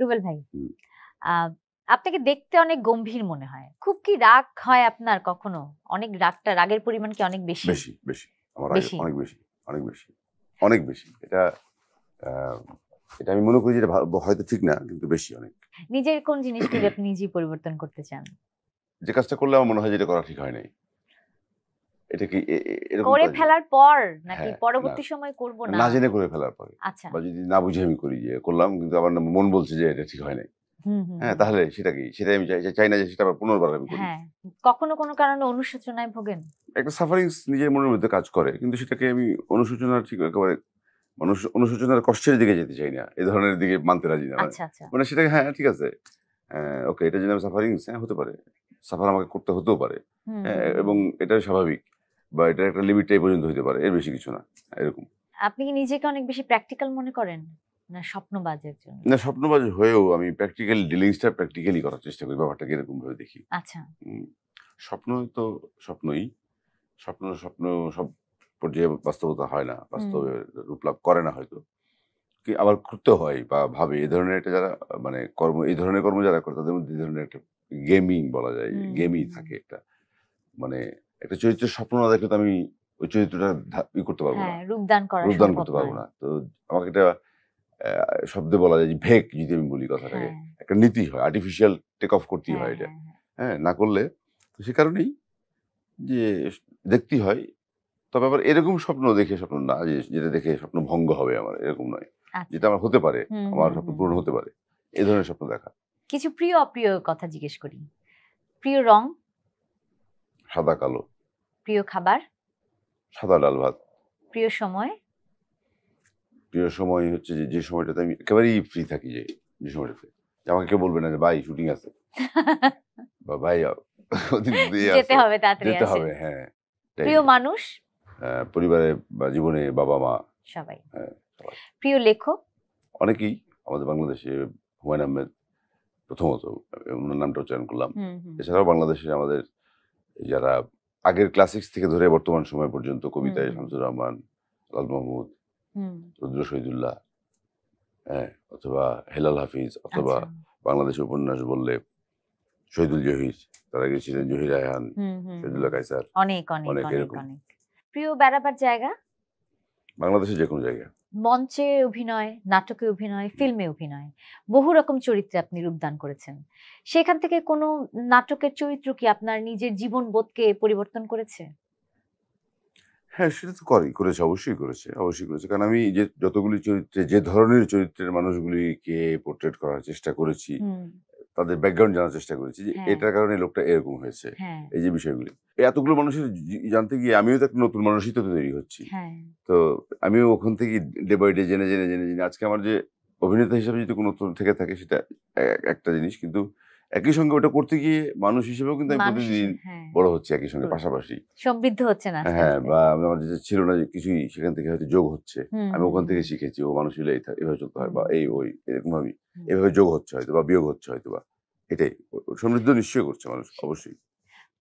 রুবেল ভাই আপনাকে দেখতে অনেক গম্ভীর মনে হয় খুব কি রাগ হয় আপনার কখনো অনেক রাগটা রাগের পরিমাণ কি অনেক বেশি বেশি বেশি আমার অনেক বেশি অনেক বেশি অনেক বেশি এটা এটা আমি মনে করি যেটা হয়তো ঠিক না কিন্তু বেশি অনেক নিজের কোন জিনিসটি আপনি নিজেই পরিবর্তন করতে চান যে কাজটা করলে আমার মনে হয় এটা করা ঠিক হয় নাই এটা কি করে ফেলার পর নাকি হ্যাঁ, পরবর্তী সময় করব না না জেনে করে ফেলার পরে আচ্ছা বা যদি না বুঝে আমি করি যে করলাম কিন্তু আমার মন বলছে যে এটা ঠিক হয় নাই হ্যাঁ তাহলে সেটা কি সেটাই আমি চাই না যে সেটা আবার পুনর্বার আমি করি হ্যাঁ। কখনো কোনো কারণে অনুশোচনায় ভোগেন একটা সাফারিংস নিজের মনের মধ্যে কাজ করে কিন্তু সেটাকে আমি অনুশোচনার ঠিক একেবারে মানুষ অনুশোচনার কষ্টের দিকে যেতে চাই না এ ধরনের দিকে মানতে রাজি না আচ্ছা, আচ্ছা। মানে সেটাকে হ্যাঁ ঠিক আছে ওকে এটা যেন আমি সাফারিংস হ্যাঁ হতে পারে সাফার আমাকে করতে হতেও পারে হ্যাঁ, এবং এটা স্বাভাবিক বা এটা একটা লিমিটটাই পর্যন্ত হতে পারে এর বেশি কিছু না এরকম আপনি কি নিজেকে অনেক বেশি প্র্যাকটিক্যাল মনে করেন না স্বপ্নবাজের জন্য না স্বপ্নবাজ হয়েও আমি প্র্যাকটিক্যাল ডিলিংসটা প্র্যাকটিক্যালি করার চেষ্টা করি ব্যাপারটাকে এরকম ভাবে দেখি আচ্ছা স্বপ্ন তো স্বপ্নই স্বপ্ন স্বপ্ন সব পর্যায়ে বাস্তবতা হয় না বাস্তবে রূপ লাভ করে না হয়তো কি আবার করতে হয় বা ভাবে এই ধরনের একটা যারা মানে কর্ম এই ধরনের কর্ম যারা করে তাদের মধ্যে এই ধরনের একটা গেমিং বলা যায় গেমই থাকে একটা মানে একটা চরিত্রের স্বপ্ন না দেখলে তো আমি ওই চরিত্রটা ই করতে পারবো না হ্যাঁ, রূপদান করা রূপদান করতে পারবো না তো আমাকে একটা শব্দে বলা যায় ভেক যদি আমি বলি কথাটাকে হ্যাঁ। একটা নীতি হয় আর্টিফিশিয়াল টেক অফ করতেই হয় এটা হ্যাঁ, হ্যাঁ না করলে তো সে কারণেই যে দেখতে হয় তবে আবার এরকম স্বপ্ন দেখে স্বপ্ন না যে যেটা দেখে স্বপ্ন ভঙ্গ হবে আমার এরকম নয় আচ্ছা। যেটা আমার হতে পারে আমার স্বপ্ন পূরণ হতে পারে এই ধরনের স্বপ্ন দেখা কিছু প্রিয় অপ্রিয় কথা জিজ্ঞেস করি প্রিয় রং সাদা কালো প্রিয় খাবার সাদা ডাল ভাত প্রিয় সময় প্রিয় সময় হচ্ছে যে যে সময়টাতে আমি একেবারেই ফ্রি থাকি যে যে সময়টাতে আমাকে কেউ বলবে না যে ভাই শুটিং আছে বা ভাই যেতে হবে তাড়াতাড়ি যেতে হবে হ্যাঁ প্রিয় মানুষ হ্যাঁ, পরিবারে বা জীবনে বাবা মা হ্যাঁ, সবাই প্রিয় লেখক অনেকেই আমাদের বাংলাদেশে হুমায়ুন আহমেদ প্রথমত ওনার নামটা উচ্চারণ করলাম এছাড়াও বাংলাদেশে আমাদের যারা আগের ক্লাসিক্স থেকে ধরে বর্তমান সময় পর্যন্ত কবিতা শামসুর রহমান লাল মাহমুদ রুদ্র শহীদুল্লাহ হ্যাঁ অথবা হেলাল হাফিজ অথবা আচ্ছা। বাংলাদেশ উপন্যাস বললে শহীদুল জহির তার আগে ছিলেন জহির রায়হান শহীদুল্লাহ কাইসার অনেক অনেক এরকম প্রিয় বেড়াবার জায়গা বাংলাদেশে যে কোনো জায়গায় মঞ্চে অভিনয় নাটকে অভিনয় ফিল্মে অভিনয় বহু রকম চরিত্রে আপনি রূপদান করেছেন সেখান থেকে কোনো নাটকের চরিত্র কি আপনার নিজের জীবন বোধকে পরিবর্তন করেছে হ্যাঁ সেটা তো করেই করেছে অবশ্যই করেছে অবশ্যই করেছে কারণ আমি যে যতগুলি চরিত্রে যে ধরনের চরিত্রের মানুষগুলিকে পোর্ট্রেট করার চেষ্টা করেছি তাদের ব্যাকগ্রাউন্ড জানার চেষ্টা করেছি যে হ্যাঁ। এটার কারণে লোকটা এরকম হয়েছে হ্যাঁ। এই যে বিষয়গুলি এতগুলো মানুষের জানতে গিয়ে আমিও তো একটা নতুন মানুষই তো তৈরি হচ্ছি হ্যাঁ। তো আমিও ওখান থেকে ডে বাই ডে জেনে জেনে জেনে জেনে আজকে আমার যে অভিনেতা হিসাবে যদি কোনো থেকে থাকে সেটা একটা জিনিস কিন্তু একই সঙ্গে ওটা করতে গিয়ে মানুষ হিসেবেও কিন্তু আমি প্রতিদিন হ্যাঁ। বড় হচ্ছে একই সঙ্গে পাশাপাশি সমৃদ্ধ হচ্ছে না হ্যাঁ বা আমার যেটা ছিল না কিছুই সেখান থেকে হয়তো যোগ হচ্ছে আমি ওখান থেকে শিখেছি ও মানুষ হলে এভাবে চলতে হয় বা এই ওই এরকম ভাবে এভাবে যোগ হচ্ছে হয়তো বা বিয়োগ হচ্ছে হয়তো বা এটাই সমৃদ্ধ নিশ্চয় করছে মানুষ অবশ্যই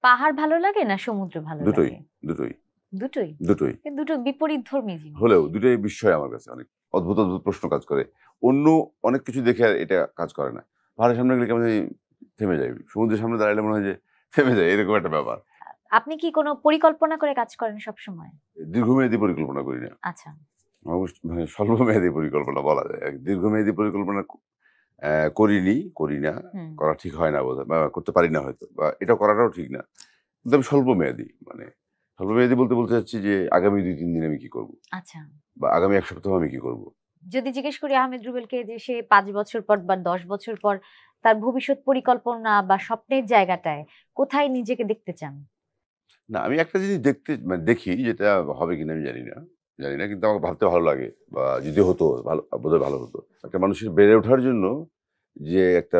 পাহাড় ভালো লাগে না সমুদ্র ভালো লাগে দুটোই দুটোই দুটোই দুটোই দুটো বিপরীত ধর্মী জিনিস হলেও দুটোই বিস্ময় আমার কাছে অনেক অদ্ভুত অদ্ভুত প্রশ্ন কাজ করে অন্য অনেক কিছু দেখে এটা কাজ করে না পাহাড়ের সামনে গেলে কেমন থেমে যায় সমুদ্রের সামনে দাঁড়ালে মনে হয় যে থেমে যায় এরকম একটা ব্যাপার আপনি কি কোনো পরিকল্পনা করে কাজ করেন সব সময় দীর্ঘমেয়াদী পরিকল্পনা করি না আচ্ছা মানে স্বল্পমেয়াদী পরিকল্পনা বলা যায় দীর্ঘমেয়াদী পরিকল্পনা করিনি করি না করা ঠিক হয় না বোধ বা করতে পারি না হয়তো বা এটা করাটাও ঠিক না কিন্তু আমি স্বল্পমেয়াদী মানে স্বল্পমেয়াদী বলতে বলতে চাচ্ছি যে আগামী দুই তিন দিন আমি কি করব আচ্ছা বা আগামী এক সপ্তাহ আমি কি করব যদি জিজ্ঞেস করি আহমেদ রুবেলকে যে সে পাঁচ বছর পর বা দশ বছর পর তার ভবিষ্যৎ পরিকল্পনা বা স্বপ্নের জায়গাটায় কোথায় নিজেকে দেখতে চান না আমি একটা জিনিস দেখতে মানে দেখি যেটা হবে কিনা আমি জানি না জানি না কিন্তু আমাকে ভাবতে ভালো লাগে বা যদি হতো ভালো বোধহয় ভালো হতো একটা মানুষের বেড়ে ওঠার জন্য যে একটা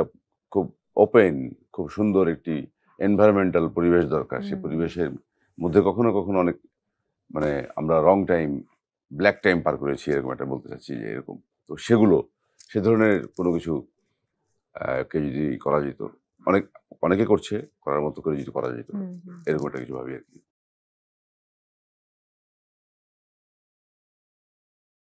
খুব ওপেন খুব সুন্দর একটি এনভায়রনমেন্টাল পরিবেশ দরকার সেই পরিবেশের মধ্যে কখনো কখনো অনেক মানে আমরা রং টাইম ব্ল্যাক টাইম পার করেছি এরকম একটা বলতে চাচ্ছি যে এরকম তো সেগুলো সে ধরনের কোনো কিছু কে যদি করা যেত অনেক অনেকে করছে করার মতো করে যদি করা যেত এরকম একটা কিছু ভাবি আর কি